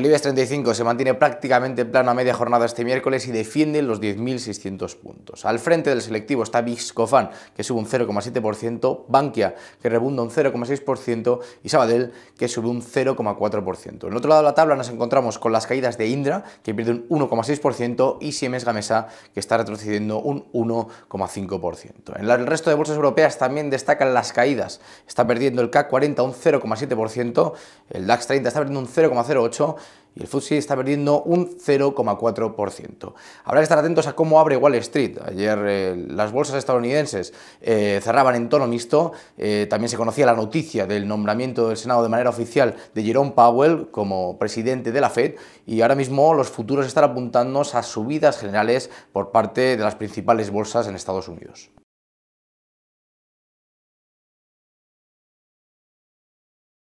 El IBEX 35 se mantiene prácticamente plano a media jornada este miércoles y defiende los 10.600 puntos. Al frente del selectivo está Biscofan que sube un 0,7%, Bankia, que rebunda un 0,6% y Sabadell, que sube un 0,4%. En el otro lado de la tabla nos encontramos con las caídas de Indra, que pierde un 1,6% y Siemens Gamesa, que está retrocediendo un 1,5%. En el resto de bolsas europeas también destacan las caídas. Está perdiendo el CAC 40 un 0,7%, el DAX 30 está perdiendo un 0,08% y el FTSE está perdiendo un 0,4%. Habrá que estar atentos a cómo abre Wall Street. Ayer eh, las bolsas estadounidenses eh, cerraban en tono mixto. Eh, también se conocía la noticia del nombramiento del Senado de manera oficial de Jerome Powell como presidente de la Fed y ahora mismo los futuros están apuntando a subidas generales por parte de las principales bolsas en Estados Unidos.